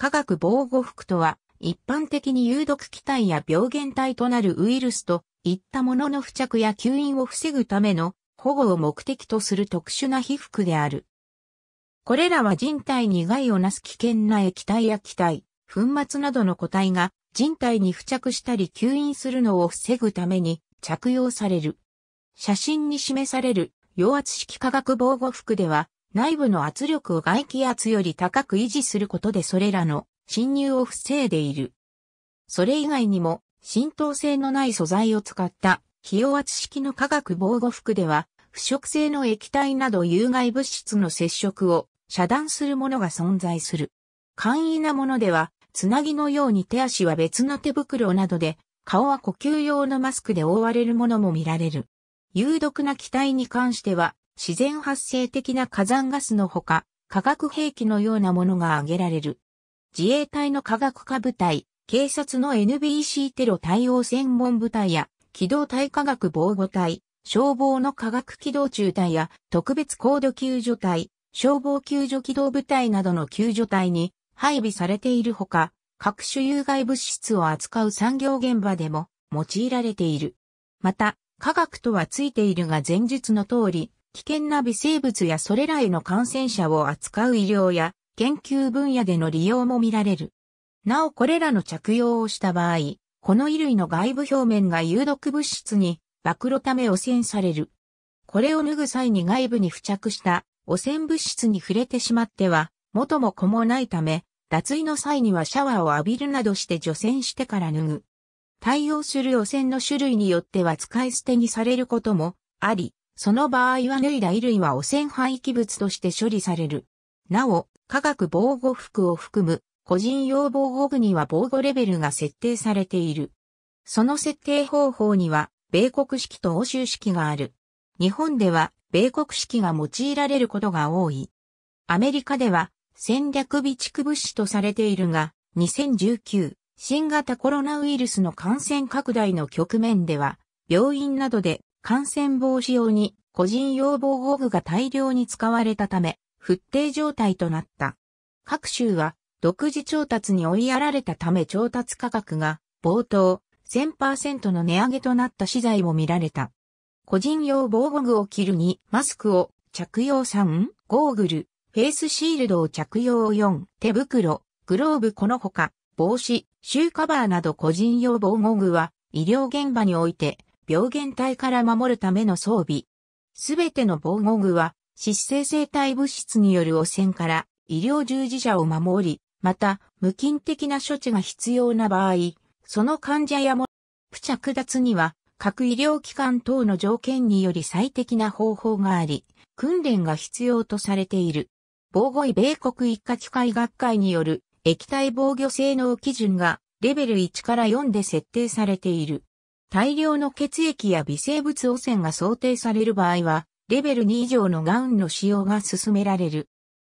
化学防護服とは、一般的に有毒気体や病原体となるウイルスといったものの付着や吸引を防ぐための保護を目的とする特殊な被覆である。これらは人体に害をなす危険な液体や気体、粉末などの個体が人体に付着したり吸引するのを防ぐために着用される。写真に示される陽圧式化学防護服では内部の圧力を外気圧より高く維持することでそれらの侵入を防いでいる。それ以外にも浸透性のない素材を使った費用圧式の化学防護服では腐食性の液体など有害物質の接触を遮断するものが存在する。簡易なものではつなぎのように手足は別の手袋などで顔は呼吸用のマスクで覆われるものも見られる。有毒な気体に関しては自然発生的な火山ガスのほか、化学兵器のようなものが挙げられる。自衛隊の科学科部隊、警察の NBC テロ対応専門部隊や、機動隊科学防護隊、消防の科学機動中隊や、特別高度救助隊、消防救助機動部隊などの救助隊に配備されているほか、各種有害物質を扱う産業現場でも用いられている。また、科学とはついているが前述の通り、危険な微生物やそれらへの感染者を扱う医療や研究分野での利用も見られる。なおこれらの着用をした場合、この衣類の外部表面が有毒物質に暴露ため汚染される。これを脱ぐ際に外部に付着した汚染物質に触れてしまっては、元も子もないため、脱衣の際にはシャワーを浴びるなどして除染してから脱ぐ。対応する汚染の種類によっては使い捨てにされることもあり、その場合は脱いだ衣類は汚染廃棄物として処理される。なお、化学防護服を含む個人用防護具には防護レベルが設定されている。その設定方法には、米国式と欧州式がある。日本では、米国式が用いられることが多い。アメリカでは、戦略備蓄物資とされているが、2019、新型コロナウイルスの感染拡大の局面では、病院などで感染防止用に個人用防護具が大量に使われたため、不定状態となった。各州は独自調達に追いやられたため調達価格が冒頭1000%の値上げとなった資材も見られた。個人用防護具を着る2、マスクを着用3、ゴーグル、フェイスシールドを着用4、手袋、グローブこのほか、帽子、シューカバーなど個人用防護具は医療現場において病原体から守るための装備。すべての防護具は、湿性生体物質による汚染から医療従事者を守り、また、無菌的な処置が必要な場合、その患者やも、付着脱には、各医療機関等の条件により最適な方法があり、訓練が必要とされている。防護医米国一家機械学会による液体防御性能基準がレベル1から4で設定されている。大量の血液や微生物汚染が想定される場合は、レベル2以上のガウンの使用が進められる。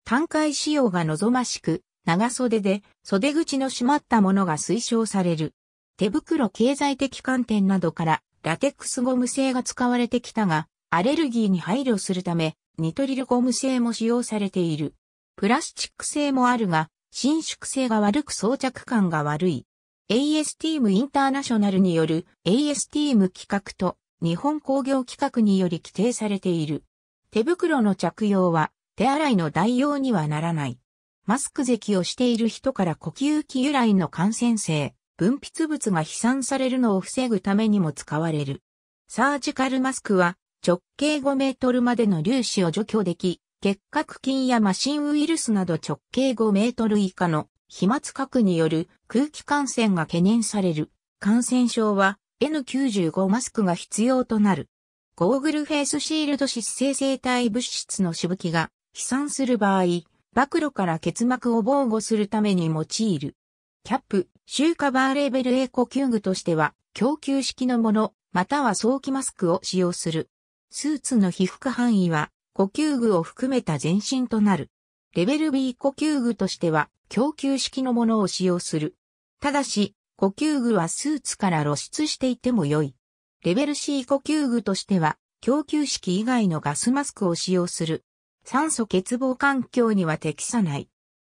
単回使用が望ましく、長袖で袖口の閉まったものが推奨される。手袋経済的観点などからラテックスゴム製が使われてきたが、アレルギーに配慮するため、ニトリルゴム製も使用されている。プラスチック製もあるが、伸縮性が悪く装着感が悪い。ASTEAM インターナショナルによる ASTEAM 規格と日本工業規格により規定されている。手袋の着用は手洗いの代用にはならない。マスク咳をしている人から呼吸器由来の感染性、分泌物が飛散されるのを防ぐためにも使われる。サージカルマスクは直径5メートルまでの粒子を除去でき、結核菌やマシンウイルスなど直径5メートル以下の飛沫核による空気感染が懸念される。感染症は N95 マスクが必要となる。ゴーグルフェイスシールド湿性生体物質のしぶきが飛散する場合、暴露から結膜を防護するために用いる。キャップ、集荷バーレベル A 呼吸具としては、供給式のもの、または早期マスクを使用する。スーツの被覆範囲は、呼吸具を含めた全身となる。レベル B 呼吸具としては供給式のものを使用する。ただし、呼吸具はスーツから露出していても良い。レベル C 呼吸具としては供給式以外のガスマスクを使用する。酸素欠乏環境には適さない。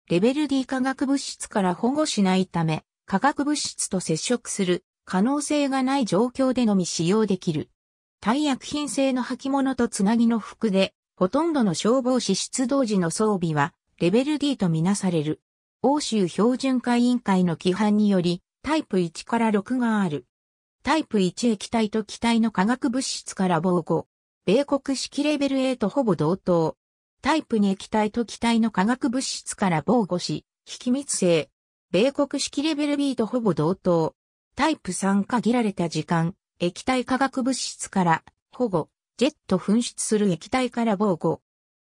レベル D 化学物質から保護しないため、化学物質と接触する可能性がない状況でのみ使用できる。耐薬品製の履物とつなぎの服でほとんどの消防士出動時の装備は、レベル D とみなされる。欧州標準化委員会の規範により、タイプ1から6がある。タイプ1液体と気体の化学物質から防護。米国式レベル A とほぼ同等。タイプ2液体と気体の化学物質から防護し、非機密性。米国式レベル B とほぼ同等。タイプ3限られた時間、液体化学物質から保護。ジェット噴出する液体から防護。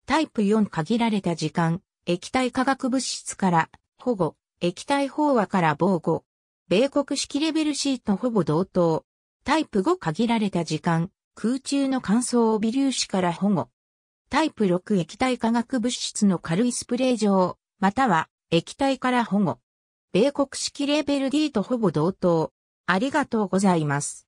タイプ4限られた時間、液体化学物質から保護、液体飽和から防護。米国式レベル C とほぼ同等。タイプ5限られた時間、空中の乾燥を微粒子から保護。タイプ6液体化学物質の軽いスプレー状、または液体から保護。米国式レベル D とほぼ同等。ありがとうございます。